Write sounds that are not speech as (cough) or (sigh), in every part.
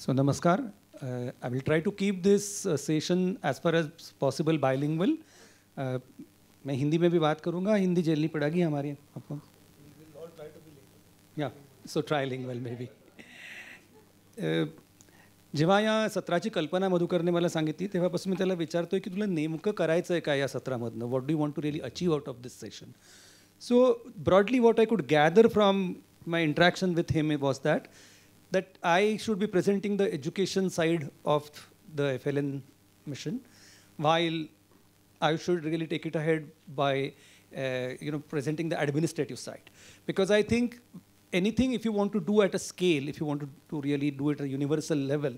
So namaskar. Uh, I will try to keep this uh, session as far as possible bilingual. Uh, मैं हिंदी में भी बात करूंगा हिंदी झेलनी पड़ेगी हमारी आपको या सो ट्रायलिंग्वल मे बी जेव्हा या सत्राची कल्पना मधुकरने मला सांगितली तेव्हापासून मी त्याला विचारतो आहे की तुला नेमकं करायचं आहे का या सत्रामधनं what do want to really achieve out of this session so broadly what I could gather from my interaction with him was that that I should be presenting the education side of the FLN mission, while I should really take it ahead by uh, you know presenting the administrative side, because I think anything if you want to do at a scale, if you want to, to really do it at a universal level,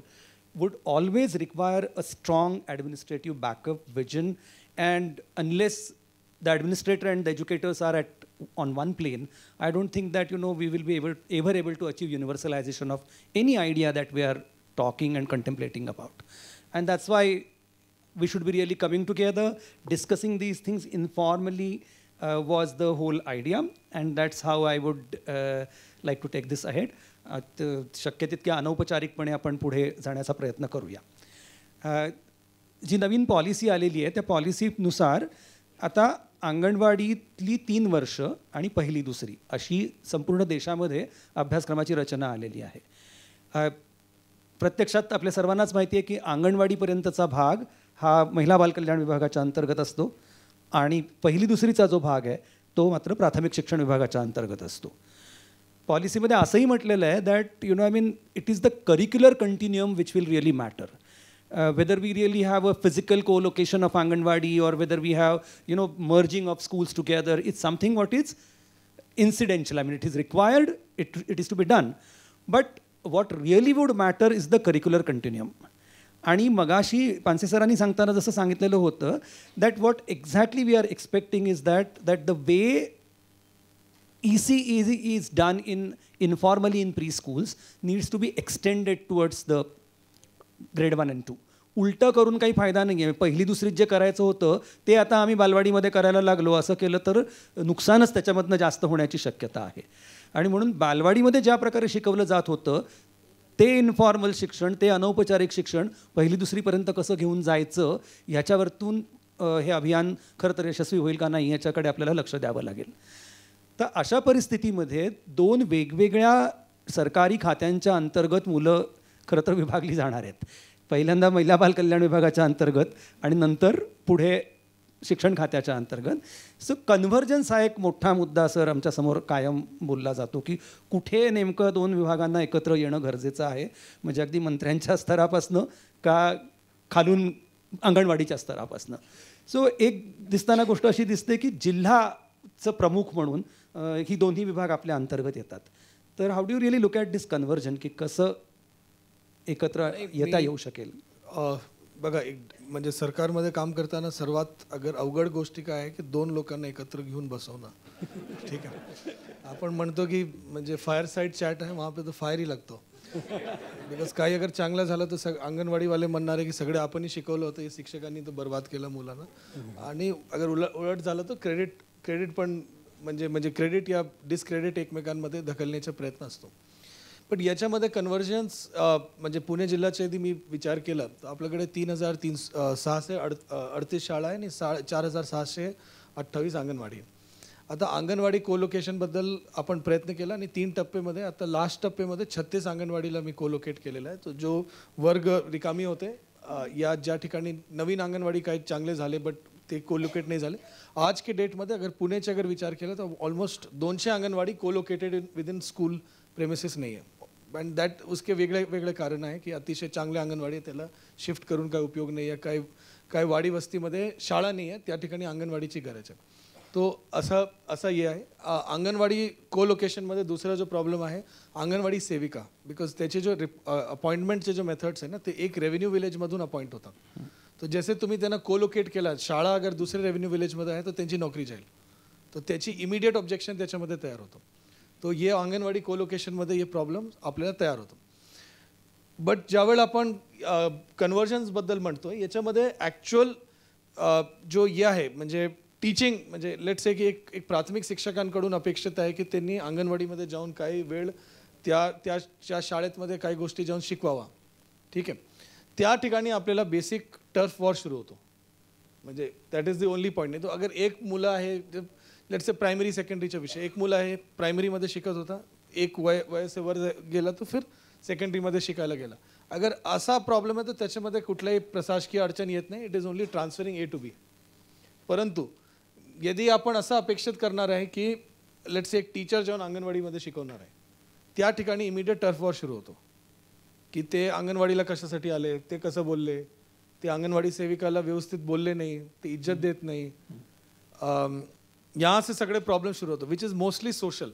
would always require a strong administrative backup vision, and unless the administrator and the educators are at on one plane, I don't think that you know we will be able, ever able to achieve universalization of any idea that we are talking and contemplating about. And that's why we should be really coming together, discussing these things informally uh, was the whole idea. And that's how I would uh, like to take this ahead. Uh, शक्य तितक्या अनौपचारिकपणे आपण पुढे जाण्याचा प्रयत्न करूया uh, जी नवीन policy आलेली आहे त्या पॉलिसीनुसार आता अंगणवाडीतली तीन वर्ष आणि पहिली दुसरी अशी संपूर्ण देशामध्ये अभ्यासक्रमाची रचना आलेली आहे प्रत्यक्षात आपल्या सर्वांनाच माहिती आहे की अंगणवाडीपर्यंतचा भाग हा महिला बालकल्याण विभागाच्या अंतर्गत असतो आणि पहिली दुसरीचा जो भाग आहे तो मात्र प्राथमिक शिक्षण विभागाच्या अंतर्गत असतो पॉलिसीमध्ये असंही म्हटलेलं आहे that you know I mean it is the curricular continuum which will really matter Uh, whether we really have a physical co-location of Anganwadi or whether we have, you know, merging of schools together, it's something what is incidental. I mean, it is required, it, it is to be done. But what really would matter is the curricular continuum. आणि मगाशी पानसे सरांनी सांगताना जसं सांगितलेलं होतं that what exactly we are expecting is that that the way E C is is done in informally in preschools needs to be extended towards the grade one and two उलटं करून काही फायदा नाही आहे पहिली दुसरीत जे करायचं होतं ते आता आम्ही बालवाडीमध्ये करायला लागलो असं केलं तर नुकसानच त्याच्यामधनं जास्त होण्याची शक्यता आहे आणि म्हणून बालवाडीमध्ये ज्या प्रकारे शिकवलं जात होतं ते इन्फॉर्मल शिक्षण ते अनौपचारिक शिक्षण पहिली दुसरीपर्यंत कसं घेऊन जायचं ह्याच्यावरतून हे अभियान खरं तर यशस्वी होईल का नाही याच्याकडे आपल्याला लक्ष द्यावं लागेल तर अशा परिस्थितीमध्ये दोन वेगवेगळ्या सरकारी खात्यांच्या अंतर्गत मुलं खरं विभाग ली जाणार आहेत पहिल्यांदा महिला बाल कल्याण विभागाच्या अंतर्गत आणि नंतर पुढे शिक्षण खात्याच्या अंतर्गत सो कन्व्हर्जन्स हा एक मोठा मुद्दा सर आमच्यासमोर कायम बोलला जातो की कुठे नेमकं दोन विभागांना एकत्र येणं गरजेचं आहे म्हणजे अगदी मंत्र्यांच्या स्तरापासनं का खालून अंगणवाडीच्या स्तरापासनं सो एक दिसताना गोष्ट अशी दिसते की जिल्हाचं प्रमुख म्हणून ही दोन्ही विभाग आपल्या अंतर्गत येतात तर how do really look at this convergence की कसं एकत्र येता येऊ शकेल बघा एक म्हणजे सरकारमध्ये काम करताना सर्वात अगर अवघड गोष्टी काय आहे की दोन लोकांना एकत्र घेऊन बसवणं ठीक आहे आपण म्हणतो की म्हणजे फायर साईड चॅट आहे वहां पे तो फायरही लागतो बिकॉज काही अगर चांगलं झालं तर सग अंगणवाडीवाले म्हणणारे की सगळे आपणही शिकवलं होतं हे शिक्षकांनी तर बर्बाद केलं मुलांना आणि अगर उलट उलट झालं तर क्रेडिट क्रेडिट पण म्हणजे म्हणजे क्रेडिट या डिसक्रेडिट एकमेकांमध्ये ढकलण्याचा प्रयत्न असतो पण याच्यामध्ये कन्वर्जन्स म्हणजे पुणे जिल्ह्याच्या आधी मी विचार केला तर आपल्याकडे तीन हजार तीन सहाशे अड अडतीस शाळा आहे आणि सा चार हजार सहाशे अठ्ठावीस अंगणवाडी आता अंगणवाडी कोलोकेशनबद्दल आपण प्रयत्न केला आणि तीन टप्पेमध्ये आता लास्ट टप्पेमध्ये छत्तीस अंगणवाडीला मी कोलोकेट केलेला आहे तो जो वर्ग रिकामी होते या ज्या ठिकाणी नवीन अंगणवाडी काही चांगले झाले बट ते कोलोकेट नाही झाले आज के डेटमध्ये अगर पुण्याचे अगर विचार केला तर ऑलमोस्ट दोनशे anganwadi colocated within school premises नाही आहे एंड दैट उसके वेगळे वेगळे कारण है कि अतिशय चांगल्या अंगणवाडी त्याला शिफ्ट करूँ का उपयोग नहीं है कई काय वाडी वस्तीमध्ये शाला नहीं है त्या अंगनवाड़ी की गरज है तो असा ये है आहे अंगणवाडी को लोकेशनमध्ये दुसरा जो प्रॉब्लम है अंगणवाडी सेविका बिकॉज त्याचे जो रिप अपॉइंटमेंटचे जो मेथड्स है ना तो एक रेव्हेन्यू विलेजमधून अपॉइंट होतात तो जैसे तुम्हें को लोकेट के शाला अगर दुसरे रेवेन्यू विलेजमध्ये मे है तो नौकरी जाए तो त्याची इमिडिएट ऑब्जेक्शन तैयार होता तो हे अंगणवाडी कोलोकेशनमध्ये हे प्रॉब्लम अपने तैयार होता बट ज्यावेळेला कन्वर्जन्स बदल मन तो ॲक्च्युअल जो ये है म्हणजे टीचिंग म्हणजे लेट्स से की एक एक प्राथमिक शिक्षकांकडून अपेक्षित है कि अंगणवाड़ी में जाऊन का ही त्या त्या शाळेतमध्ये काही गोष्टी जाऊन शिकवावा ठीक है त्या अपने बेसिक टर्फ वॉर शुरू होतो म्हणजे इज द ओनली पॉईंट नाही तो अगर एक मुलं आहे लेट्स प्रायमरी सेकंडरीचा विषय एक मुलं आहे प्रायमरीमध्ये शिकत होता एक वय से वर गेला तो फिर सेकंडरीमध्ये शिकायला गेला अगर असा प्रॉब्लेम आहे तर त्याच्यामध्ये कुठल्याही प्रशासकीय अडचण येत नाही it is only transferring A to B परंतु यदी आपण असं अपेक्षित करणार आहे की लेट्स एक टीचर जाऊन अंगणवाडीमध्ये शिकवणार आहे त्या ठिकाणी इमिडिएट टर्फ वॉर सुरू होतो की ते अंगणवाडीला कशासाठी आले ते कसं बोलले ते अंगणवाडी सेविकाला व्यवस्थित बोलले नाही ते इज्जत देत नाही यहाँ से सगळे प्रॉब्लेम सुरू होतो विच इज मोस्टली सोशल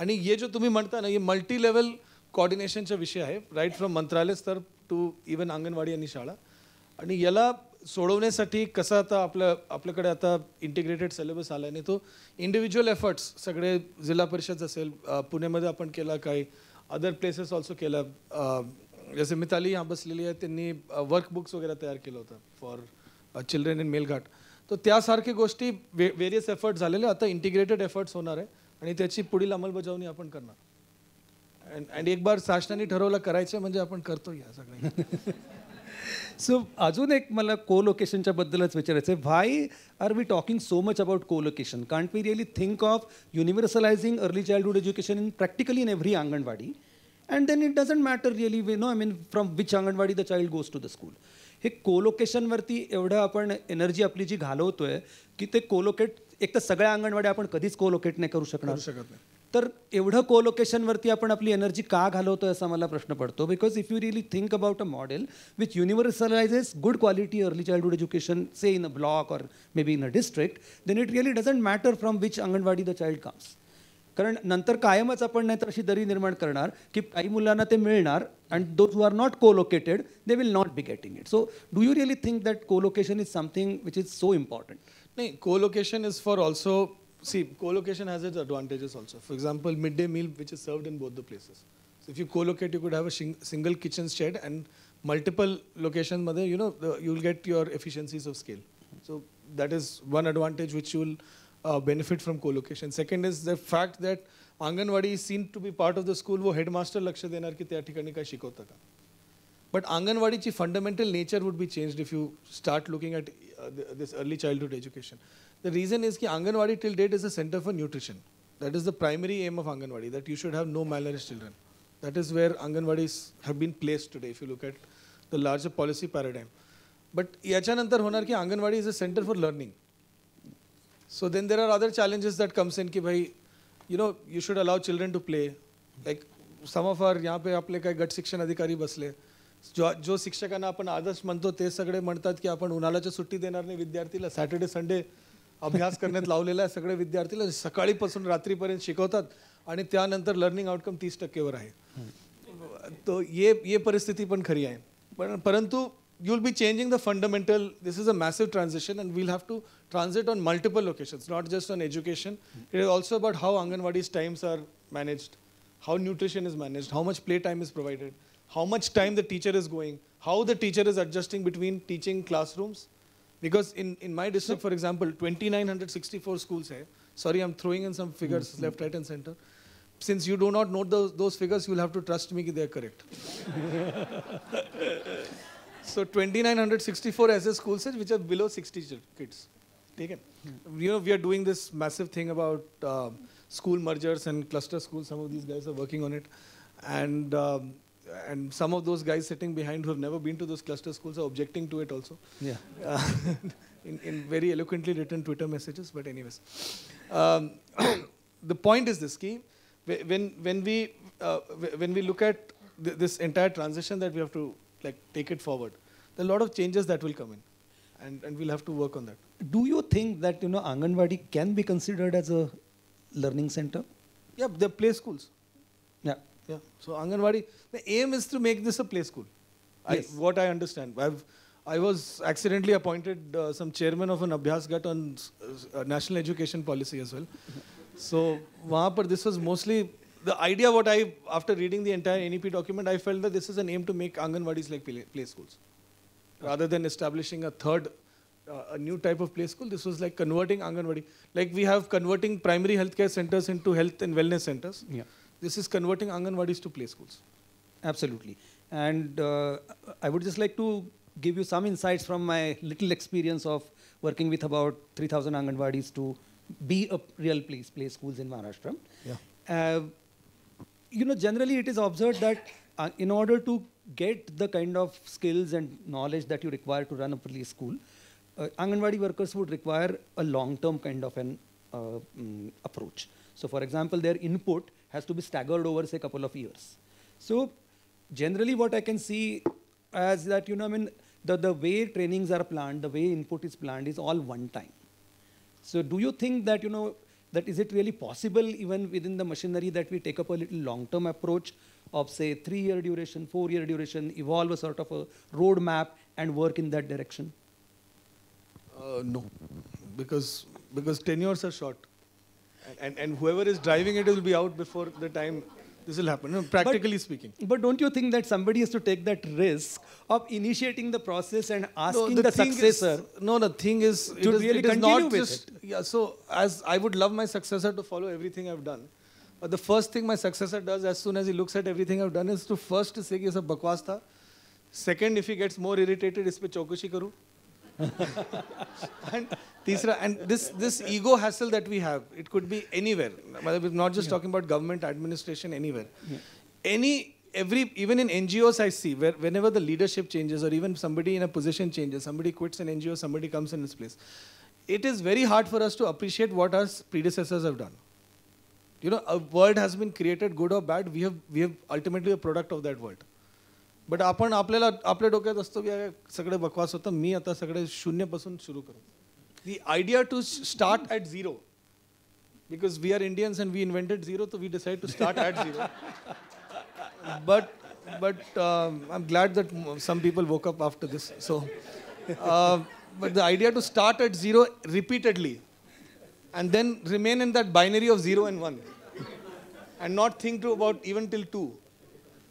आणि हे जो तुम्ही म्हणता ना हे मल्टी लेवल कॉर्डिनेशनचा विषय आहे राईट फ्रॉम मंत्रालय स्तर टू इवन अंगणवाडी आणि शाळा आणि याला सोडवण्यासाठी कसं आता आपलं आपल्याकडे आता इंटिग्रेटेड सिलेबस आला आणि तो इंडिव्हिज्युअल एफर्ट्स सगळे जिल्हा परिषद असेल पुण्यामध्ये आपण केला काही अदर प्लेसेस ऑल्सो केला जसे मिताली यहाँ बसलेली आहे त्यांनी वर्कबुक्स वगैरे तयार केलं होतं फॉर चिल्ड्रन इन मेलघाट तर त्यासारखी गोष्टी वे वेरियस एफर्ट झालेले आता इंटिग्रेटेड एफर्ट्स होणार आहे आणि त्याची पुढील अंमलबजावणी आपण करणार अँड एक बार शासनाने ठरवलं करायचं म्हणजे आपण करतो या सगळ्या सो (laughs) अजून एक मला को लोकेशनच्या बद्दलच विचारायचं आहे why are we talking so much about colocation can't we really think of universalising early childhood education in practically in every anganwadi and then it doesn't matter really we know I mean from which anganwadi the child goes to the school हे कोलोकेशनवरती एवढं आपण energy आपली जी घालवतो आहे की ते कोलोकेट एक तर सगळ्या अंगणवाड्या आपण कधीच कोलोकेट नाही करू शकणार शकत नाही तर एवढं कोलोकेशनवरती आपण आपली एनर्जी का घालवतो असा मला प्रश्न पडतो because if you really think about a model which universalises good quality early childhood education say in a block or maybe in a district then it really doesn't matter from which anganwadi the child comes कारण नंतर कायमच आपण नाहीतर अशी दरी निर्माण करणार की काही मुलांना ते मिळणार and those who are not colocated they will not be getting it so do you really think that colocation is something which is so important नाही colocation is for also see colocation has its advantages also for example mid day meal which is served in both the places if you you could you a have single kitchen shed and multiple लोकेशनमध्ये you know you will get your efficiencies of scale so that is one advantage which you will uh, benefit from co-location. Second is the fact that Anganwadi is seen to be part of the school, वो headmaster लक्ष देणार की त्या ठिकाणी काय शिकवतं का But Anganwadi's fundamental nature would be changed if you start looking at uh, this early childhood education. The reason is that Anganwadi till date is a center for nutrition. That is the primary aim of Anganwadi, that you should have no malnourished children. That is where Anganwadis have been placed today, if you look at the larger policy paradigm. But याच्यानंतर होणार की anganwadi is a centre for learning so then there are other challenges that comes in की भाई you know you should allow children to play like some of our यहाँ पे आपले काही गट शिक्षण अधिकारी बसले जो जो शिक्षकांना आपण आदर्श म्हणतो ते सगळे म्हणतात की आपण उन्हाळ्याच्या सुट्टी देणार नाही विद्यार्थीला सॅटर्डे संडे अभ्यास करण्यात लावलेला आहे सगळे विद्यार्थीला सकाळीपासून रात्रीपर्यंत शिकवतात आणि त्यानंतर लर्निंग आउटकम तीस टक्केवर आहे तो ये ये परिस्थिती पण खरी आहे पण परंतु you'll be changing the fundamental. This is a massive transition, and we'll have to transit on multiple locations, not just on education. Hmm. It is also about how Anganwadi's times are managed, how nutrition is managed, how much play time is provided, how much time the teacher is going, how the teacher is adjusting between teaching classrooms. Because in, in my district, for example, 2,964 schools hai. Sorry, I'm throwing in some figures mm -hmm. left, right, and center. Since you do not know those, those figures, you'll have to trust me that they're correct. (laughs) So 2964 SS school sets which are below 60 kids. Taken. Hmm. You know, we are doing this massive thing about um, school mergers and cluster schools. Some of these guys are working on it. And, um, and some of those guys sitting behind who have never been to those cluster schools are objecting to it also. Yeah. (laughs) in, in, very eloquently written Twitter messages, but anyways. Um, (coughs) the point is this, key. When, when, we, uh, when we look at th this entire transition that we have to like take it forward. There are a lot of changes that will come in, and, and we'll have to work on that. Do you think that you know Anganwadi can be considered as a learning center? Yeah, they're play schools. Yeah. Yeah. So Anganwadi, the aim is to make this a play school. Yes. what I understand. I've, I was accidentally appointed uh, some chairman of an abhyasgat on uh, national education policy as well. so, wahan this was mostly the idea what I, after reading the entire NEP document, I felt that this is an aim to make Anganwadis like play, play schools. Rather than establishing a third, uh, a new type of play school, this was like converting Anganwadi. Like we have converting primary healthcare centers into health and wellness centers. Yeah. This is converting Anganwadis to play schools. Absolutely. And uh, I would just like to give you some insights from my little experience of working with about 3,000 Anganwadis to be a real place, play schools in Maharashtra. Yeah. Uh, you know, generally it is observed that uh, in order to get the kind of skills and knowledge that you require to run a police school, uh, Anganwadi workers would require a long-term kind of an uh, um, approach. So for example, their input has to be staggered over, say, a couple of years. So generally what I can see as that, you know, I mean, the, the way trainings are planned, the way input is planned is all one time. So do you think that, you know, that is it really possible even within the machinery that we take up a little long-term approach of say three-year duration, four-year duration, evolve a sort of a roadmap and work in that direction? Uh, no, because because tenures are short, and and whoever is driving it will be out before the time this will happen, no, practically but, speaking. But don't you think that somebody has to take that risk of initiating the process and asking no, the, the successor? Is, no, the thing is, to is, really with just, it. Yeah, so as I would love my successor to follow everything I've done. But the first thing my successor does as soon as he looks at everything I've done is to first say कि a बकवास था second if he gets more irritated is पे चौकशी करूँ and Tisra, and this, this ego hassle that we have, it could be anywhere. We're not just yeah. talking about government, administration, anywhere. Yeah. Any, every, even in NGOs I see, where, whenever the leadership changes or even somebody in a position changes, somebody quits an NGO, somebody comes in its place, it is very hard for us to appreciate what our predecessors have done. You know, a world has been created, good or bad, we have, we have ultimately a product of that world. But upon, आपल्याला आपल्या डोक्यात असतो की सगळं बकवास होतं मी आता सगळे शून्यपासून सुरू करतो the idea to start at zero, because we are Indians and we invented zero, so we decided to start at zero. (laughs) But, but um, I'm glad that some people woke up after this. So, uh, but the idea to start at zero repeatedly and then remain in that binary of zero and one and not think about even till two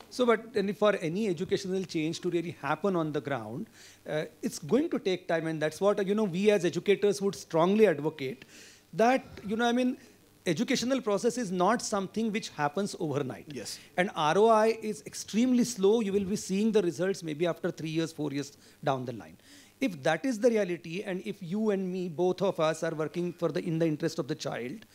so, but for any educational change to really happen on the ground, uh, it's going to take time, and that's what you know we as educators would strongly advocate. That you know, I mean, educational process is not something which happens overnight. Yes. And ROI is extremely slow. You will be seeing the results maybe after three years, four years down the line. If that is the reality, and if you and me, both of us, are working for the in the interest of the child,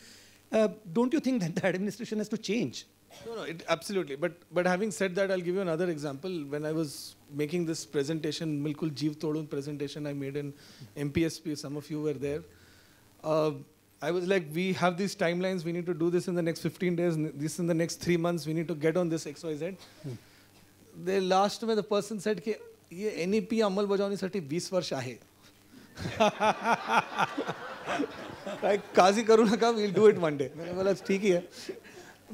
uh, don't you think that the administration has to change? No, no, it, absolutely. But but having said that, I'll give you another example. When I was making this presentation, Milkul Jeev Todun presentation I made in MPSP, some of you were there. Uh, I was like, we have these timelines, we need to do this in the next 15 days, this in the next three months, we need to get on this XYZ. Hmm. The last में the person said कि ये N E P अंमल बजावण्यासाठी वीस like, Kazi Karunaka, we'll do it one day. One day मला ठीक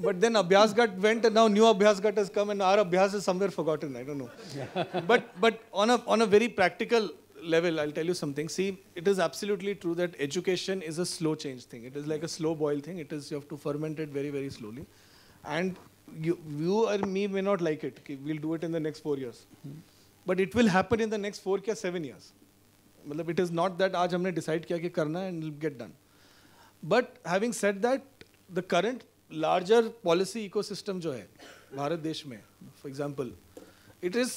but then Abhyasgat went and now new Abhyasgat has come and our Abhyas is somewhere forgotten. I don't know. (laughs) but but on a on a very practical level, I'll tell you something. See, it is absolutely true that education is a slow change thing. It is like a slow boil thing. It is you have to ferment it very very slowly, and you you or me may not like it. We'll do it in the next four years, hmm. but it will happen in the next four or seven years. It is not that not that आज हमने डिसाइड किया कि करना है and get done but having set that the larger policy ecosystem जो है भारत देश में for example it is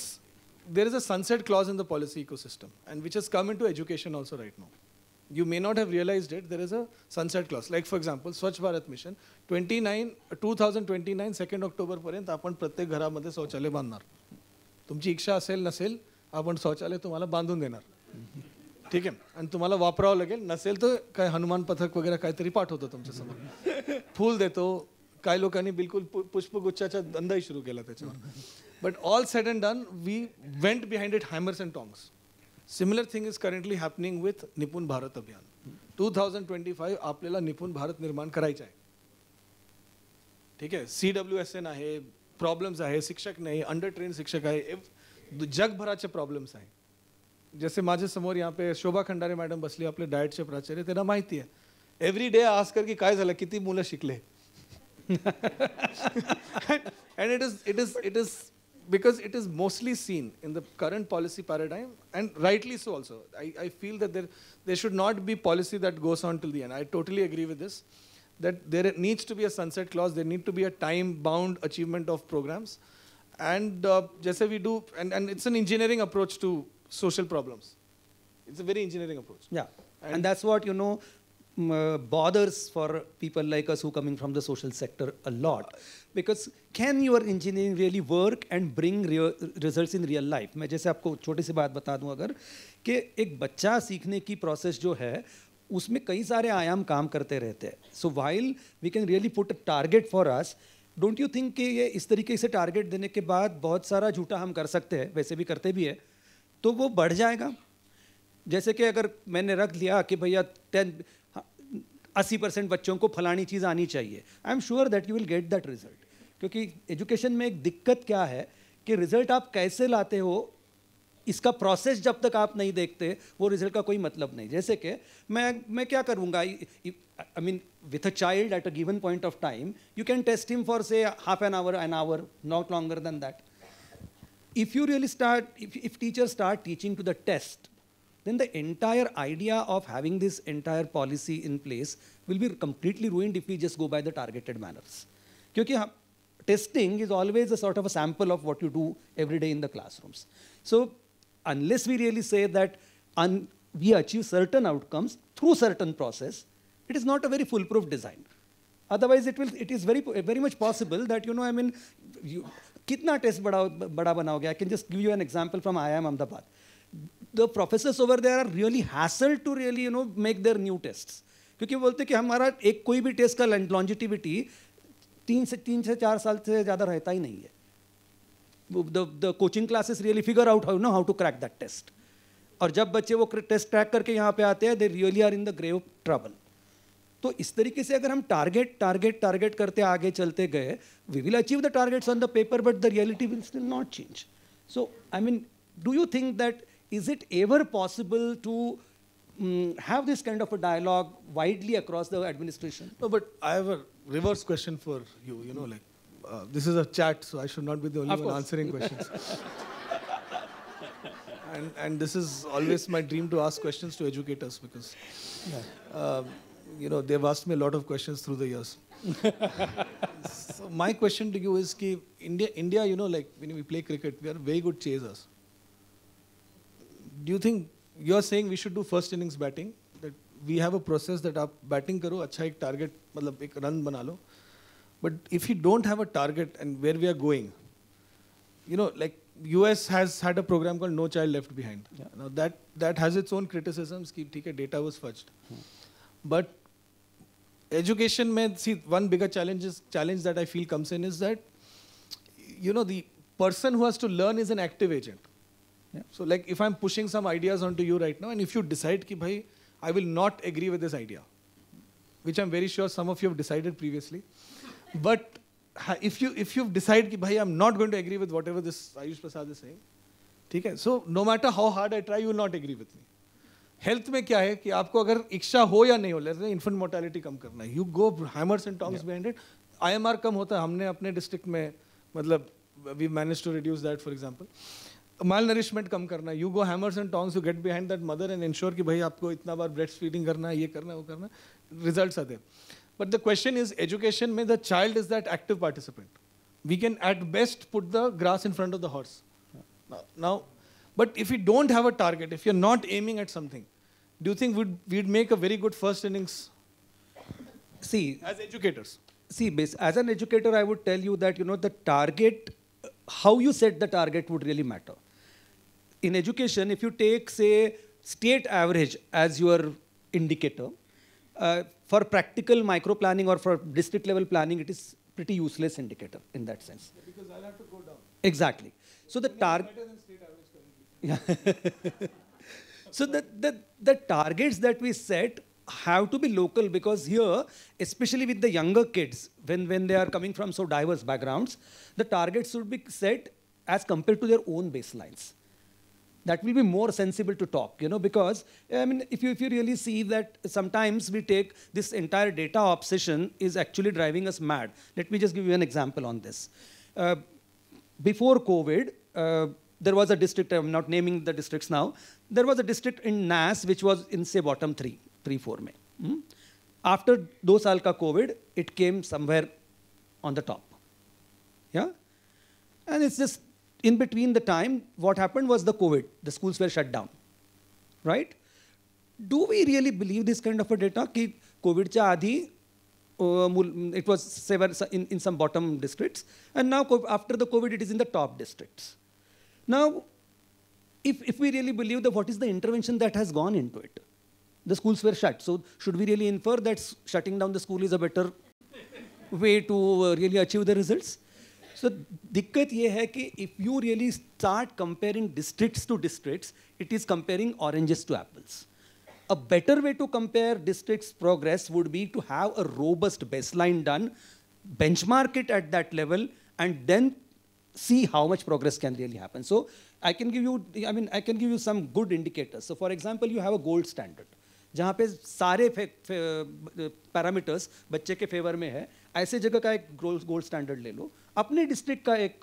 there is a sunset clause in the policy ecosystem and which has come into education also right now you may not have realized it there is a sunset clause like for example स्वच्छ Bharat mission 29 2029 second ऑक्टोबरपर्यंत आपण प्रत्येक घरामध्ये शौचालय बांधणार तुमची इच्छा असेल नसेल आपण शौचालय तुम्हाला बांधून देणार ठीक आहे आणि तुम्हाला वापरावं लागेल नसेल तर काय हनुमान पथक वगैरे काहीतरी पाठवतो समोर फूल देतो काही लोकांनी बिलकुल पुष्पगुच्छाचा धंदाही सुरू केला त्याच्यावर but all set and done we went behind it hammers and tongs similar thing is currently happening with Nipun Bharat अभियान टू थाउजंड ट्वेंटी फाईव्ह आपल्याला निपुण भारत निर्माण करायचं आहे ठीक आहे सी डब्ल्यू एस एन आहे प्रॉब्लेम्स आहे शिक्षक नाही अंडर ट्रेन शिक्षक आहे जगभराचे प्रॉब्लेम्स आहे जसे माझ्यासमोर यहाँ पे शोभा खंडारे मॅडम बसली आपले डाएटचे प्राचार्य त्यांना माहिती आहे एव्हरी डे आस्कर की काय झालं किती मुलं शिकले and it is it is it is because it is mostly seen in the current policy paradigm, and rightly so also. I, feel that there, there should not be policy that goes on till the end. I totally agree with this, that there needs to be a sunset clause, there need to be a time-bound achievement of programs. And just uh, we do, and it's an engineering approach to social problems. It's a very engineering approach. Yeah, and, and that's what you know uh, bothers for people like us who coming from the social sector a lot, because can your engineering really work and bring real results in real life? मैं जैसे आपको छोटी सी बात बता दूं अगर कि एक बच्चा सीखने की प्रोसेस जो है उसमें कई सारे आयाम काम करते रहते हैं so while we can really put a target for us don't you think कि ये इस तरीके से टारगेट देने के बाद बहुत सारा झूठा हम कर सकते हैं वैसे भी करते भी है तो वो बढ़ जाएगा जैसे कि अगर मैंने रख लिया कि भैया टेन हाँ, अस्सी परसेंट बच्चों को फलानी चीज़ आनी चाहिए I am sure that you will get that result क्योंकि एजुकेशन में एक दिक्कत क्या है कि रिजल्ट आप कैसे लाते हो इसका प्रोसेस जब तक आप नहीं देखते वो रिजल्ट का कोई मतलब नहीं जैसे कि मैं मैं क्या करूँगा I mean with a child at a given point of time you can test him for say half an hour an hour not longer than that if you really start, if, if teachers start teaching to the test, then the entire idea of having this entire policy in place will be completely ruined if we just go by the targeted manners. Because testing is always a sort of a sample of what you do every day in the classrooms. So unless we really say that we achieve certain outcomes through certain process, it is not a very foolproof design. Otherwise, it, will, it is very, very much possible that, you know, I mean, you, कितना test बड़ा बड़ा बना हो गया can just give you an example from IIM Ahmedabad the professors over there are really hassle to really you know make their new test क्योंकि बोलते कि हमारा एक कोई भी टेस्ट का लॉन्जिटिविटी तीन से तीन से चार साल से ज़्यादा रहता ही नहीं है the, the coaching classes really figure out how, you know, how to crack that test. और जब बच्चे वो टेस्ट क्रैक करके यहाँ पे आते हैं they really are in the grave trouble तो इस तरीके से अगर हम टारगेट टारगेट टारगेट करते आगे चलते गए we will achieve the targets on the paper but the reality will still not change so I mean do you think that is it ever possible to have this kind of a dialogue widely across the administration but I a reverse question for you you know like this is a chat so I should not be the only one answering questions and and this is always my dream to ask questions to educators because yeah. um, you know, they've asked me a lot of questions through the years. (laughs) so my question to you is, ki India, India, you know, like when we play cricket, we are very good chasers. Do you think you're saying we should do first innings batting? That we have a process that आप batting karo, अच्छा ek target matlab ek run banalo. But if you don't have a target and where we are going, you know, like US has had a program called No Child Left Behind. Yeah. Now that that has its own criticisms. Ki, data was fudged. Hmm. But education may see, one bigger challenge, is, challenge that I feel comes in is that, you know, the person who has to learn is an active agent. Yeah. So like if I'm pushing some ideas onto you right now, and if you decide ki bhai, I will not agree with this idea, which I'm very sure some of you have decided previously, (laughs) but if you if you've decided ki bhai, I'm not going to agree with whatever this Ayush Prasad is saying, okay? So no matter how hard I try, you will not agree with me. Health में क्या है कि आपको अगर इच्छा हो या नहीं हो लेते इन्फेंट मोर्टेलिटी कम करना है you go hammers and tongs behind it IMR कम होता है हमने अपने डिस्ट्रिक्ट में मतलब we manage to reduce that for example malnourishment कम करना you go hammers and tongs you get behind that mother and ensure कि भाई आपको इतना बार ब्रेड फीडिंग करना है ये करना है वो करना रिजल्ट आते but the question is education में the child is that active participant we can at best put the grass in front of the horse now But if you don't have a target, if you're not aiming at something, do you think we'd, we'd make a very good first innings? See, as educators. See, as an educator, I would tell you that you know the target, how you set the target would really matter. In education, if you take say state average as your indicator, uh, for practical micro planning or for district level planning, it is pretty useless indicator in that sense. Yeah, because I'll have to go down. Exactly. so the target yeah. (laughs) so the, the, the targets that we set have to be local because here, especially with the younger kids, when, when they are coming from so diverse backgrounds, the targets should be set as compared to their own baselines. That will be more sensible to talk, you know, because I mean, if you if you really see that sometimes we take this entire data obsession is actually driving us mad. Let me just give you an example on this. Uh, before COVID, uh, there was a district, I'm not naming the districts now, there was a district in NAS which was in say bottom three, three, May Hmm? After those साल COVID, it came somewhere on the top. Yeah? And it's just in between the time, what happened was the COVID. The schools were shut down. Right? Do we really believe this kind of a data? Ki COVID च्या uh, it was in, in some bottom districts. And now after the COVID, it is in the top districts. Now, if, if we really believe that what is the intervention that has gone into it? The schools were shut. So should we really infer that shutting down the school is a better way to uh, really achieve the results? So दिक्कत ये है कि if you really start comparing districts to districts, it is comparing oranges to apples. A better way to compare districts' progress would be to have a robust baseline done, benchmark it at that level, and then see how much progress can really happen. So I can give you, I mean, I can give you some good indicators. So for example, you have a gold standard. जहाँ पे सारे parameters बच्चे के favour में है ऐसे जगह का एक गोल्ड स्टैंडर्ड ले लो अपने डिस्ट्रिक्ट का एक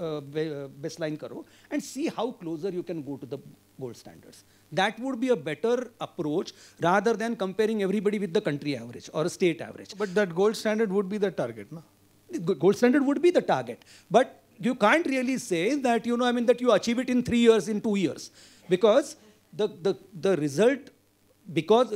बेसलाइन करो see how closer you can go to the gold standards. That would be a better approach rather than comparing everybody with the country average or a state average. But that gold standard would be the target, no? gold standard would be the target. But you can't really say that, you know, I mean, that you achieve it in 3 years, in 2 years. Because the, the, the result because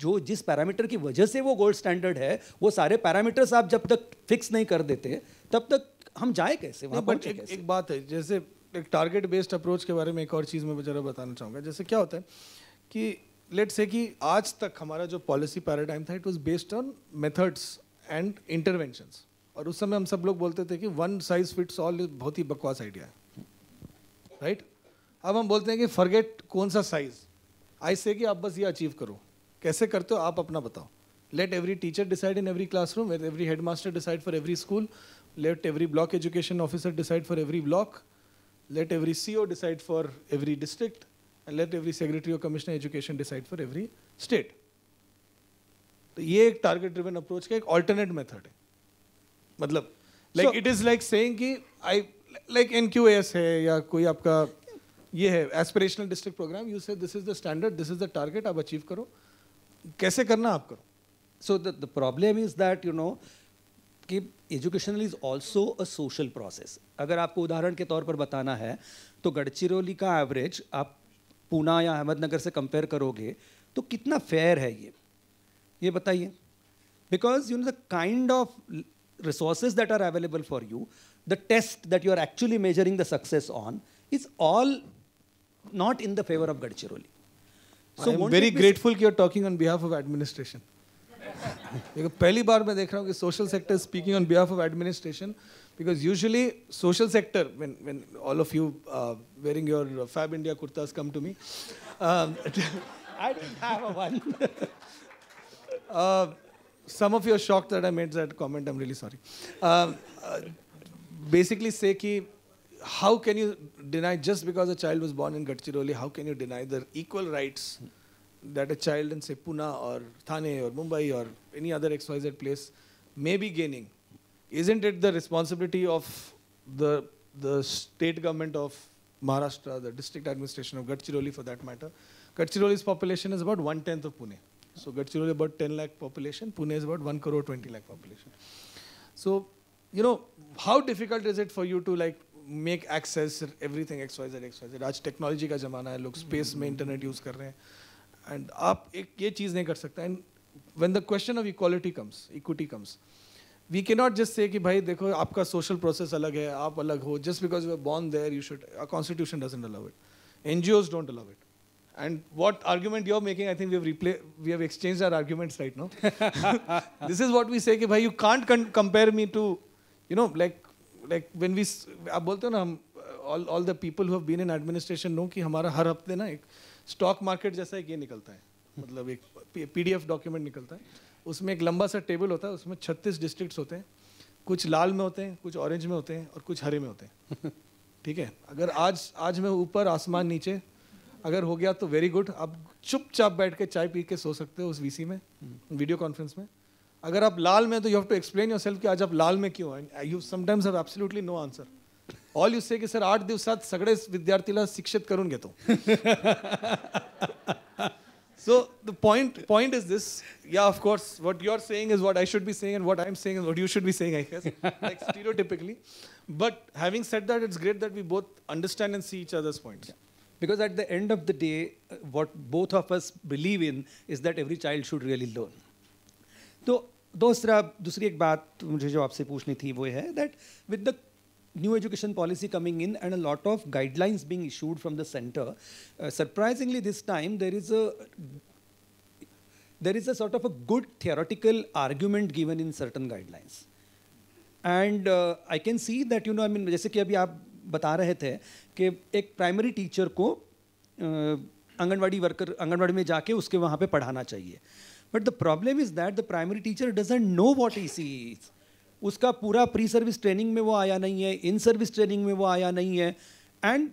जो जिस parameter की वजह से वो gold standard है वो सारे parameters आप जब तक फिक्स नहीं कर देते तब तक हम जाए कैसे वहाँ पर एक, एक बात है जैसे एक टारगेट बेस्ड अप्रोच के बारे में एक और चीज़ मैं जरा बताना चाहूँगा जैसे क्या होता है कि लेट से कि आज तक हमारा जो पॉलिसी पैराडाइम था it was based on methods and interventions और उस समय हम सब लोग बोलते थे कि वन साइज फिट्स ऑल बहुत ही बकवास आइडिया है राइट अब हम बोलते हैं कि फॉरगेट कौन सा साइज आई से कि आप बस ये अचीव करो कैसे करते हो आप अपना बताओ let every teacher decide in every classroom every headmaster decide for every school let every block education officer decide for every block let every CO decide for every district and let every secretary of commissioner education decide for every state तो ये एक target driven approach का एक alternate method है मतलब like it is like saying कि I like एनक्यूएस है या कोई आपका ये है aspirational district program you say this is the standard this is the target आप अचीव करो कैसे करना आप करो so the problem is that you know कि educational is also a social process अगर आपको उदाहरण के तौर पर बताना है तो गढ़चिरौली का एवरेज आप पूना या अहमदनगर से कंपेयर करोगे तो कितना फेयर है ये ये बताइए because you know the kind of resources that are available for you, the test that you are actually measuring the success on, is all not in the favor of Gadchiroli. So I'm very grateful you're talking on behalf of administration. Because पहली बार मैं देख रहा हूँ कि social sector speaking on behalf of administration because usually when when all of you uh, wearing your uh, fab India kurtas come to me, um, (laughs) I didn't have a one. (laughs) uh, some of you are shocked that I made that comment. I'm really sorry. Um, uh, basically, say ki, how can you deny just because a child was born in Gadchiroli? How can you deny the equal rights that a child in say Pune or Thane or Mumbai or any other XYZ place may be gaining? Isn't it the responsibility of the the state government of Maharashtra, the district administration of Gadchiroli for that matter? Gadchiroli's population is about one tenth of Pune. So Gadchiroli is about 10 lakh population, Pune is about 1 crore 20 lakh population. So, you know, how difficult is it for you to like make access everything X, Y, Z, X, Y, Z? Today, technology का ज़माना है, लोग space में internet use कर रहे हैं. And आप एक ये चीज़ नहीं कर सकते. And when the question of equality comes, equity comes, we cannot just say से कि भाई देखो आपका सोशल प्रोसेस अलग है आप अलग हो just because you are born there you should constitution doesn't allow it NGOs don't allow And what argument you're making, I think we have replay, we have exchanged our arguments right now. this is what we say ki bhai you can't con compare me to, you know, like like when we आप bolte ho na हम all all the people who have been in administration know ki hamara har hafte na ek stock market jaisa ek ye nikalta hai matlab ek pdf document nikalta hai usme ek lamba sa table hota hai usme 36 districts hote hain kuch lal mein hote hain kuch orange mein hote hain aur kuch hare mein hote hain theek hai agar aaj aaj main upar aasman niche अगर हो गया तो very good आप चुपचाप बैठ के चाय P के सो सकते हो उस वीसी में वीडियो कॉन्फ्रेंस में अगर आप लाल में तो you have to explain yourself कि आज आप लाल में क्यों हैं you sometimes have absolutely no answer all you say कि सर आठ दिवसात सगळे विद्यार्थीला शिक्षित करून घेतो so the point point is this yeah of course what you are saying is what I should be saying and what I am saying and what you should be saying I guess like stereotypically but having said that it's great that we both understand and see each others points Because at the end of the day, what both of us believe in is that every child should really learn. So, दूसरा दूसरी एक बात मुझे जो आपसे पूछनी थी वो है that with the new education policy coming in and a lot of guidelines being issued from the center. Uh, surprisingly, this time there is a there is a sort of a good theoretical argument given in certain guidelines. And uh, I can see that, you know, I mean, जैसे कि अभी आप बता रहे थे कि एक primary teacher को आंगनवाड़ी वर्कर आंगनवाड़ी में जाके उसके वहाँ पे पढ़ाना चाहिए but the problem is that the primary teacher doesn't know what E C उसका पूरा प्री सर्विस ट्रेनिंग में वो आया नहीं है इन सर्विस ट्रेनिंग में वो आया नहीं है and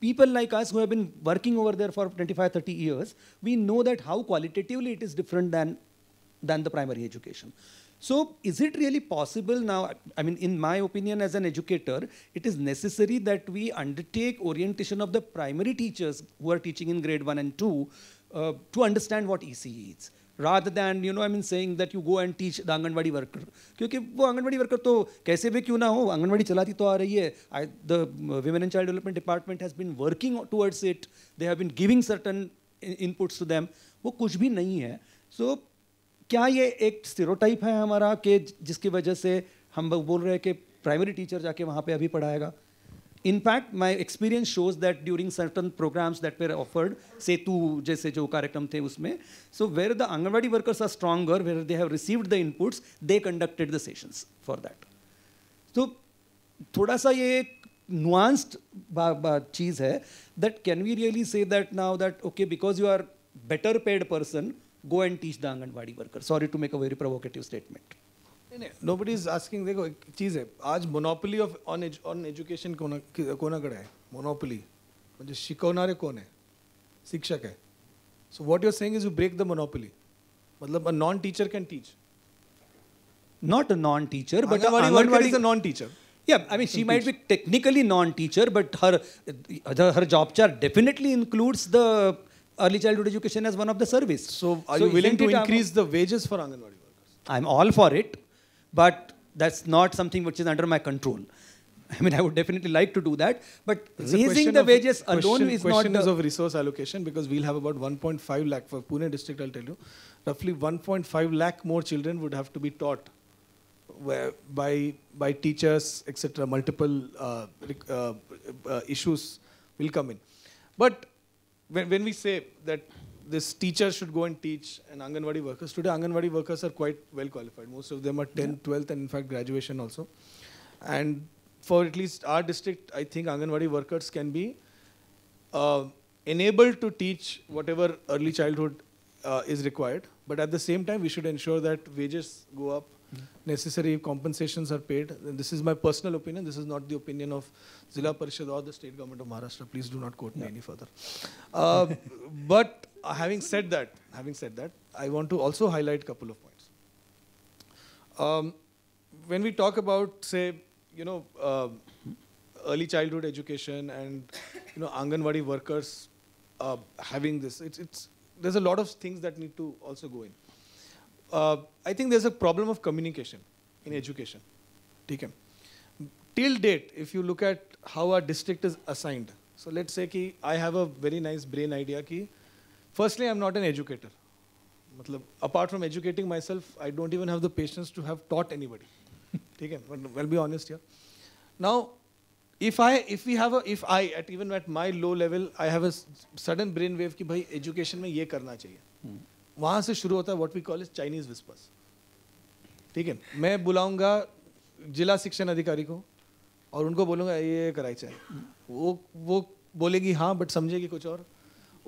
people like us who've been working over there for twenty 25 30 years we know that how qualitatively it is different than than the primary education So is it really possible now, I mean, in my opinion as an educator, it is necessary that we undertake orientation of the primary teachers who are teaching in grade 1 and 2 uh, to understand what ECE is. rather than you know i mean saying that you go and teach the anganwadi worker क्योंकि वो anganwadi worker तो कैसे भी क्यों ना हो आंगनवाड़ी चलाती तो आ रही है the women and child development department has been working towards it they have been giving certain inputs to them wo kuch bhi nahi hai so क्या ये एक स्टीरोटाइप है हमारा कि जिसकी वजह से हम बोल रहे हैं कि प्राइमरी टीचर जाके वहाँ पे अभी पढ़ाएगा in fact my experience shows that during certain programs that were offered Setu जैसे जो कार्यक्रम थे उसमें so were the anganwadi workers are stronger were they have received the inputs they conducted the sessions for that तो थोड़ा सा ये एक नुआंस्ड चीज है that can we really say that now that okay because you are better paid person go and teach the Anganwadi worker. Sorry to make a very provocative statement. Nobody is asking देखो एक चीज़ है आज monopoly of on on education कोनाकडे आहे monopoly म्हणजे शिकवणारे कोण आहे शिक्षक आहे so what your saying is you break the monopoly मतलब a non teacher can teach not a non teacher but Anganwadi is a non teacher. Yeah, I mean, she might be technically non-teacher, but her her, her job chart definitely includes the early childhood education as one of the service. So are so you willing to increase I'm, the wages for Anganwadi workers? I'm all for it, but that's not something which is under my control. (laughs) I mean, I would definitely like to do that, but it's raising the wages alone question, is question not. Question is of resource allocation because we'll have about 1.5 lakh for Pune district. I'll tell you, roughly 1.5 lakh more children would have to be taught by by teachers, etc. Multiple uh, uh, uh, issues will come in, but when, when we say that this teacher should go and teach an Anganwadi workers, today Anganwadi workers are quite well qualified. Most of them are 10th, yeah. 12th, and in fact graduation also. And for at least our district, I think Anganwadi workers can be uh, enabled to teach whatever early childhood uh, is required. But at the same time, we should ensure that wages go up necessary compensations are paid. This is my personal opinion. This is not the opinion of Zilla Parishad or the state government of Maharashtra. Please do not quote me any further. Uh, (laughs) but having said that, having said that, I want to also highlight a couple of points. Um, when we talk about, say, you know, uh, early childhood education and you know, Anganwadi workers uh, having this, it's, it's there's a lot of things that need to also go in. I think there a problem of communication in education ठीक है till date if you look at how our district is assigned so let say कि I have a very nice brain idea कि firstly I am not an educator मतलब apart from educating myself I don't even have the patience to have taught anybody ठीक है well be honest यर now if I if you have if I at even at my low level I have a sudden brain wave कि भाई education में ये करना चाहिए hmm. वहाँ से शुरू होता है what we call is Chinese whispers ठीक है मैं बुलाऊंगा जिला शिक्षण अधिकारी को और उनको बोलूँगा ये कराई चाहे वो वो बोलेगी हाँ बट समझेगी कुछ और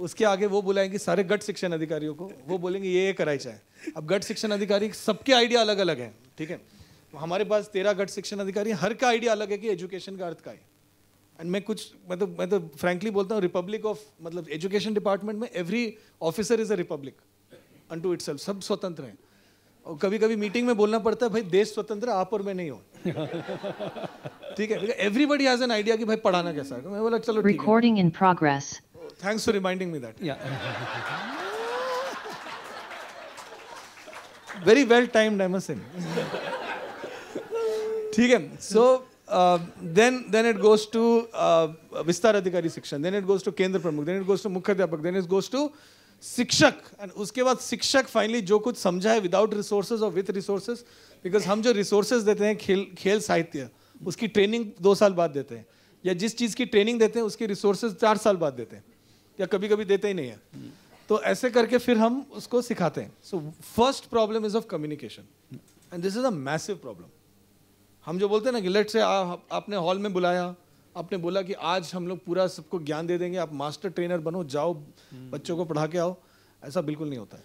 उसके आगे वो बुलाएंगे सारे गट शिक्षण अधिकारियों को वो बोलेंगे ये ये कराई चाहिए अब गट शिक्षण अधिकारी सबके आइडिया अलग अलग हैं ठीक है तो हमारे पास तेरह गट शिक्षण अधिकारी हर का आइडिया अलग है कि एजुकेशन का अर्थ का है एंड मैं कुछ मतलब मैं तो फ्रैंकली तो बोलता हूँ रिपब्लिक ऑफ मतलब एजुकेशन डिपार्टमेंट में every officer is a republic unto it सब स्वतंत्र हैं और कभी कभी मीटिंग में बोलना पड़ता है भाई देश स्वतंत्र आप और मैं नहीं हूँ (laughs) ठीक है एवरीबडी हैज एन आइडिया कि भाई पढ़ाना कैसा है तो मैं बोला चलो recording in progress thanks for reminding me that very well timed I must ठीक है so then then it goes to विस्तार अधिकारी शिक्षण देन इट गोज टू केंद्र प्रमुख देन इट गोज टू मुख्य अध्यापक देन इट गोज टू शिक्षक एंड उसके बाद शिक्षक फाइनली जो कुछ समझा है विदाउट रिसोर्सेज और विथ रिसोर्सेज बिकॉज हम जो रिसोर्सेज देते हैं खेल खेल साहित्य उसकी ट्रेनिंग दो साल बाद देते हैं या जिस चीज़ की ट्रेनिंग देते हैं उसकी रिसोर्सेज चार साल बाद देते हैं या कभी कभी देते ही नहीं है तो ऐसे करके फिर हम उसको सिखाते हैं so first problem is of communication and this is a massive problem हम जो बोलते हैं ना कि लेट से आ, आपने हॉल में बुलाया आपने बोला कि आज हम लोग पूरा सबको ज्ञान दे देंगे आप मास्टर ट्रेनर बनो जाओ हम्म। बच्चों को पढ़ा के आओ ऐसा बिल्कुल नहीं होता है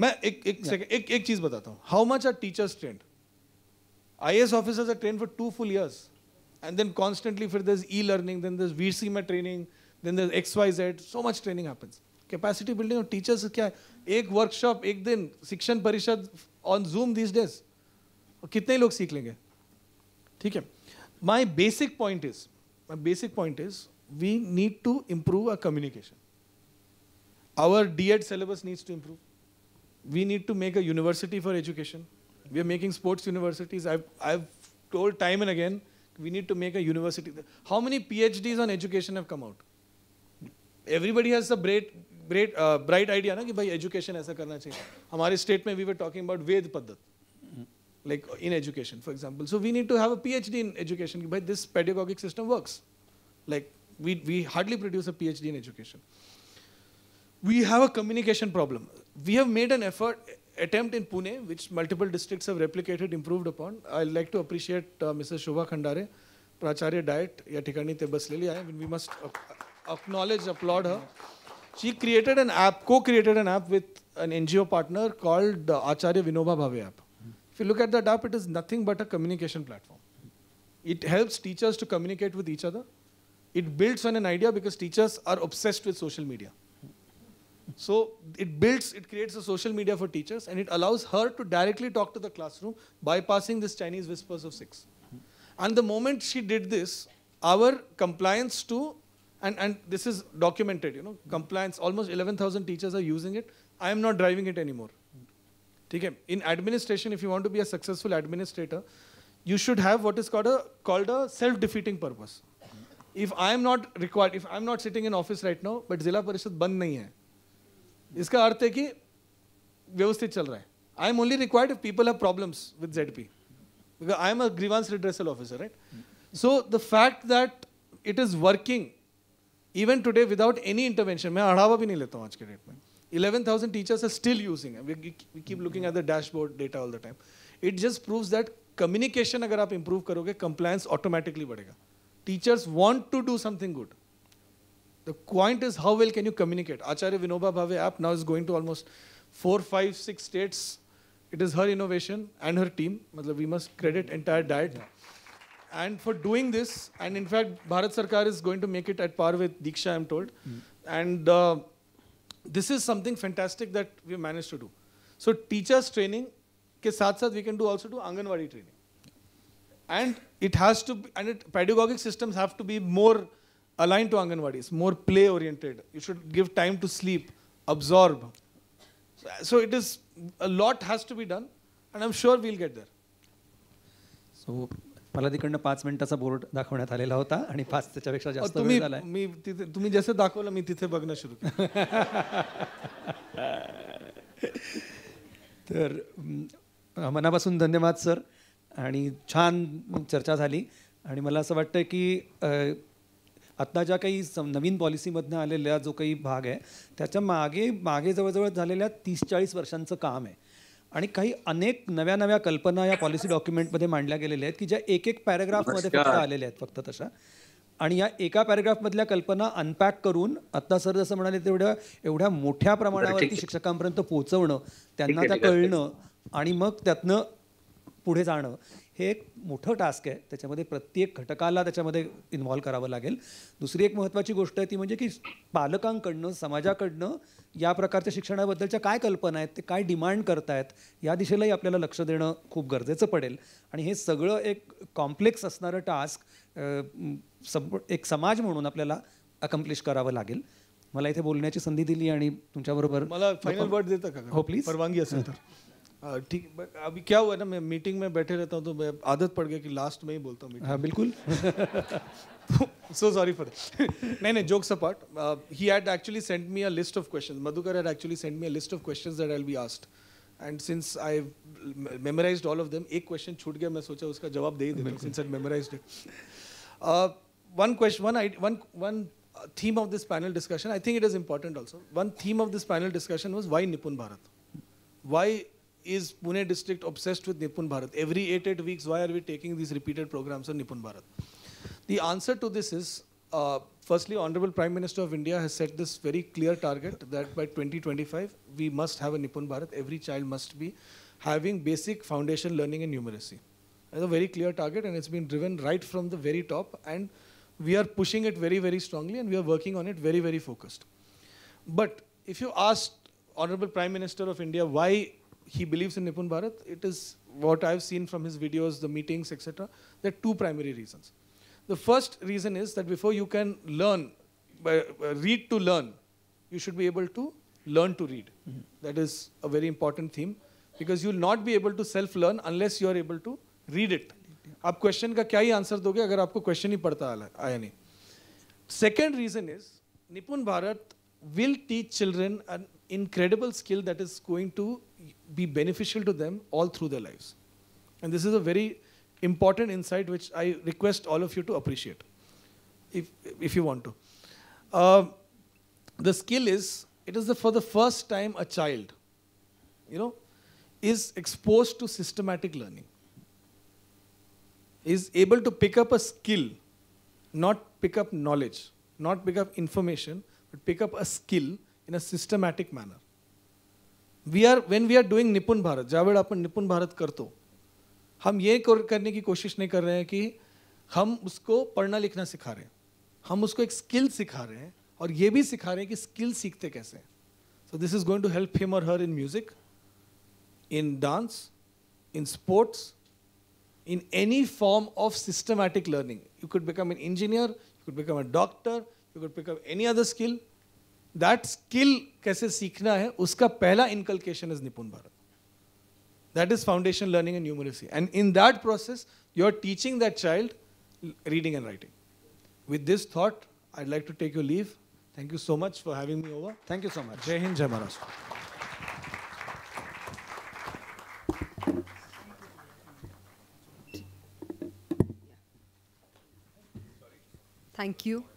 मैं एक एक सेकंड एक एक चीज बताता हूँ how much are teachers trained IAS officers are train for two full years and then constantly फिर this e learning then this V C में training then this X Y Z so much training happens capacity building और teachers क्या है एक workshop एक दिन शिक्षण परिषद ऑन जूम दिस डेज कितने लोग सीख लेंगे ठीक है my basic point is my basic point is we need to improve our communication. Our D.Ed syllabus needs to improve. We need to make a university for education. We are making sports universities. I've, I've told time and again, we need to make a university. How many PhDs on education have come out? Everybody has a great, great, uh, bright idea na education ऐसा a चाहिए. state we were talking about Ved पद्धति like in education, for example. So we need to have a PhD in education, but this pedagogic system works. Like we, we hardly produce a PhD in education. We have a communication problem. We have made an effort, attempt in Pune, which multiple districts have replicated, improved upon. I'd like to appreciate uh, Mrs. Shobha Khandare, Pracharya Diet, Yatikani ठिकाणी ते बसलेली आहे we acknowledge, applaud her. She created an app, co-created an app with an NGO partner called the Acharya Vinoba Bhave app. If you look at that app, it is nothing but a communication platform. It helps teachers to communicate with each other. It builds on an idea because teachers are obsessed with social media. So it builds, it creates a social media for teachers and it allows her to directly talk to the classroom bypassing this Chinese whispers of six. And the moment she did this, our compliance to, and, and this is documented, you know, compliance, almost 11,000 teachers are using it. I am not driving it anymore. ठीक है in administration if you want to be a successful administrator you should have what is called a called a self-defeating purpose. If I am not required, if I am not sitting in office right now, but जिला परिषद बंद नहीं है इसका अर्थ है कि व्यवस्थित चल रहा है I am only required if people have problems with Z P I am a grievance redressal officer right so the fact that it is working even today without any intervention मैं अढ़ावा भी नहीं लेता हूँ आज के डेट में 11,000 teachers are still using it. We, we keep looking at the dashboard data all the time. It just proves that communication If you improve compliance automatically बढ़ेगा. Teachers want to do something good. The point is how well can you communicate. Acharya Vinoba Bhave app now is going to almost four, five, six states. It is her innovation and her team. we must credit entire diet. And for doing this, and in fact, Bharat Sarkar is going to make it at par with Diksha, I'm told. Mm. And uh, this is something fantastic that we managed to do. So teachers training ke saath saath we can do also do Anganwadi training. And it has to be, and it, pedagogic systems have to be more aligned to Anganwadis, more play oriented. You should give time to sleep, absorb. So it is, a lot has to be done and I'm sure we'll get there. So मला तिकडनं पाच मिनिटाचा board दाखवण्यात आलेला होता आणि पाच त्याच्यापेक्षा जास्त तुम्ही मी तिथे तुम्ही जसं दाखवलं मी तिथे बघणं सुरू (laughs) तर मनापासून धन्यवाद सर आणि छान चर्चा झाली आणि मला असं वाटतं की आत्ता ज्या काही नवीन पॉलिसीमधनं आलेल्या जो काही भाग आहे त्याच्या मागे मागे जवळजवळ झालेल्या तीस चाळीस वर्षांचं काम आहे आणि काही अनेक नव्या नव्या कल्पना या पॉलिसी डॉक्युमेंटमध्ये मांडल्या गेलेल्या आहेत की ज्या एक एक पॅरेग्राफमध्ये फक्त आलेल्या आहेत फक्त तशा आणि या एका मधल्या कल्पना अनपॅक करून आत्ता सर जसं म्हणाले तेवढ्या एवढ्या मोठ्या प्रमाणावरती शिक्षकांपर्यंत पोहोचवणं त्यांना त्या कळणं आणि मग त्यातनं पुढे जाणं हे एक मोठं टास्क आहे त्याच्यामध्ये प्रत्येक घटकाला त्याच्यामध्ये इन्व्हॉल्व करावं लागेल दुसरी एक महत्त्वाची गोष्ट आहे ती म्हणजे की पालकांकडनं समाजाकडनं या प्रकारच्या शिक्षणाबद्दलच्या काय कल्पना आहेत ते काय डिमांड करतायत या दिशेलाही आपल्याला लक्ष देणं खूप गरजेचं पडेल आणि हे सगळं एक कॉम्प्लेक्स असणारं टास्क एक समाज म्हणून आपल्याला अकम्प्लिश करावं लागेल मला इथे बोलण्याची संधी दिली आणि तुमच्याबरोबर मला फायनल वर्ड देतं का हो प्लीज परवानगी असेल तर हाँ, ठीक अभी क्या हुआ ना मैं मीटिंग में बैठे रहता हूँ तो मैं आदत पड़ गया कि लास्ट में ही बोलता हूँ हाँ बिल्कुल सो सॉरी फॉर नहीं नहीं jokes apart he had actually send me a list of questions Madhukar had actually send me a list of questions that I be asked and since I memorise all of them एक क्वेश्चन छूट गया मैं सोचा उसका जवाब दे ही देता since I memorise it one question one I one one theme of this panel discussion i think it is important also one theme of this panel discussion was why nipun bharat why is Pune district obsessed with Nipun Bharat? Every eight, eight weeks, why are we taking these repeated programs on Nipun Bharat? The answer to this is, uh, firstly, Honorable Prime Minister of India has set this very clear target that by 2025, we must have a Nipun Bharat. Every child must be having basic foundation learning and numeracy. It's a very clear target and it's been driven right from the very top and we are pushing it very, very strongly and we are working on it very, very focused. But if you asked Honorable Prime Minister of India why he believes in Nipun Bharat, it is what I've seen from his videos, the meetings, etc. There are two primary reasons. The first reason is that before you can learn, uh, read to learn, you should be able to learn to read. Mm -hmm. That is a very important theme because you'll not be able to self-learn unless you are able to read it. आप question का क्या ही answer दोगे अगर आपको question ही पढ़ता आया नहीं second reason is निपुण Bharat will teach children an incredible skill that is going to be beneficial to them all through their lives. And this is a very important insight which I request all of you to appreciate if, if you want to. Uh, the skill is, it is the, for the first time a child, you know, is exposed to systematic learning, is able to pick up a skill, not pick up knowledge, not pick up information, but pick up a skill in a systematic manner. We are when we are doing Nipun Bharat ज्यावेळी आपण निपुण भारत करतो हम ये करने की कोशिश नहीं कर रहे हैं कि हम उसको पढ़ना लिखना सिखा रहे हैं हम उसको एक स्किल सिखा रहे हैं और ये भी सिखा रहे हैं कि स्किल सीखते कैसे so this is going to help him और her in music in dance in sports in any form of systematic learning you could become an engineer you could become a doctor you could become any other skill that skill कैसे सीखना है उसका पहला inculcation is Nipun Bharat that is foundation learning and numeracy and in that process you are teaching that child reading and writing with this thought I like to take you leave thank you so much for having me over thank you so much Jai Hind जय Maharashtra Thank you.